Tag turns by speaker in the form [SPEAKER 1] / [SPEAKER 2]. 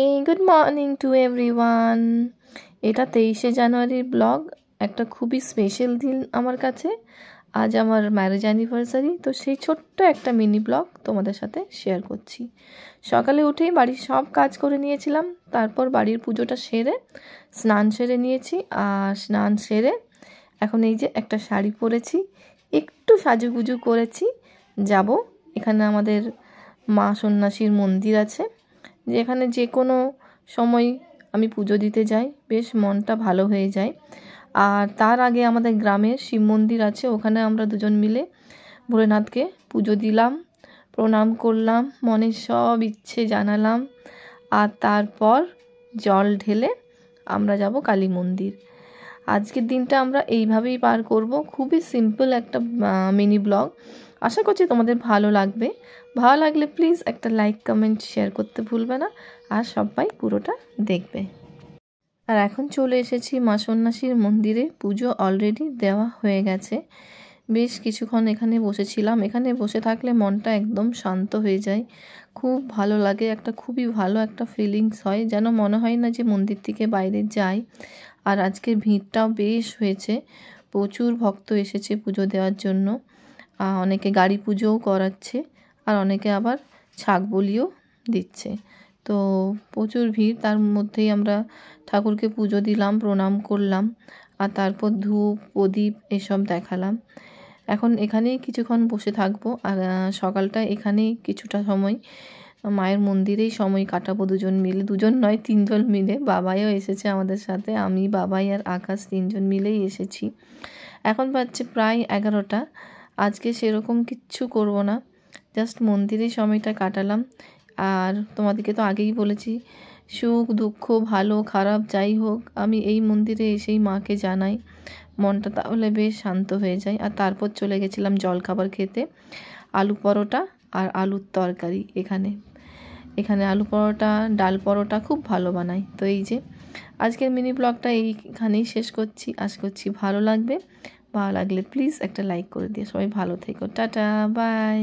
[SPEAKER 1] hey good morning to everyone এটা তেইশে জানুয়ারির ব্লগ একটা খুবই স্পেশাল দিন আমার কাছে আজ আমার ম্যারেজ অ্যানিভার্সারি তো সেই ছোট্ট একটা মিনি ব্লগ তোমাদের সাথে শেয়ার করছি সকালে উঠেই বাড়ির সব কাজ করে নিয়েছিলাম তারপর বাড়ির পুজোটা সেরে স্নান সেরে নিয়েছি আর স্নান সেরে এখন এই যে একটা শাড়ি পরেছি একটু সাজুগুজু করেছি যাব এখানে আমাদের মা সন্ন্যাসীর মন্দির আছে যেখানে যে কোনো সময় আমি পুজো দিতে যাই বেশ মনটা ভালো হয়ে যায় আর তার আগে আমাদের গ্রামে শিব মন্দির আছে ওখানে আমরা দুজন মিলে ভোলেনাথকে পুজো দিলাম প্রণাম করলাম মনের সব ইচ্ছে জানালাম আর তারপর জল ঢেলে আমরা যাব কালী মন্দির আজকের দিনটা আমরা এইভাবেই পার করব খুবই সিম্পল একটা মিনি ব্লগ আশা করছি তোমাদের ভালো লাগবে ভালো লাগলে প্লিজ একটা লাইক কমেন্ট শেয়ার করতে ভুলবে না আর সবাই পুরোটা দেখবে আর এখন চলে এসেছি মা সন্ন্যাসীর মন্দিরে পুজো অলরেডি দেওয়া হয়ে গেছে বেশ কিছুক্ষণ এখানে বসেছিলাম এখানে বসে থাকলে মনটা একদম শান্ত হয়ে যায় খুব ভালো লাগে একটা খুবই ভালো একটা ফিলিংস হয় যেন মনে হয় না যে মন্দির থেকে বাইরে যাই আর আজকের ভিড়টাও বেশ হয়েছে প্রচুর ভক্ত এসেছে পুজো দেওয়ার জন্য অনেকে গাড়ি পুজোও করাচ্ছে আর অনেকে আবার ছাগ বলিও দিচ্ছে তো প্রচুর ভিড় তার মধ্যেই আমরা ঠাকুরকে পুজো দিলাম প্রণাম করলাম আর তারপর ধূপ প্রদীপ এসব দেখালাম এখন এখানেই কিছুক্ষণ বসে থাকবো আর সকালটা এখানেই কিছুটা সময় মায়ের মন্দিরেই সময় কাটাবো দুজন মিলে দুজন নয় তিনজন মিলে বাবাইও এসেছে আমাদের সাথে আমি বাবাই আর আকাশ তিনজন মিলেই এসেছি এখন পাচ্ছে প্রায় এগারোটা আজকে সেরকম কিচ্ছু করব না জাস্ট মন্দিরে সময়টা কাটালাম আর তোমাদেরকে তো আগেই বলেছি সুখ দুঃখ ভালো খারাপ যাই হোক আমি এই মন্দিরে এসেই মাকে জানাই মনটা তাহলে বেশ শান্ত হয়ে যায় আর তারপর চলে গেছিলাম জলখাবার খেতে আলু পরোটা আর আলুর তরকারি এখানে এখানে আলু পরোটা ডাল পরোটা খুব ভালো বানাই তো এই যে আজকের মিনি ব্লগটা এইখানেই শেষ করছি আশা করছি ভালো লাগবে ভালো লাগলে প্লিজ একটা লাইক করে দিয়ে সবাই ভালো থেকো টাটা বাই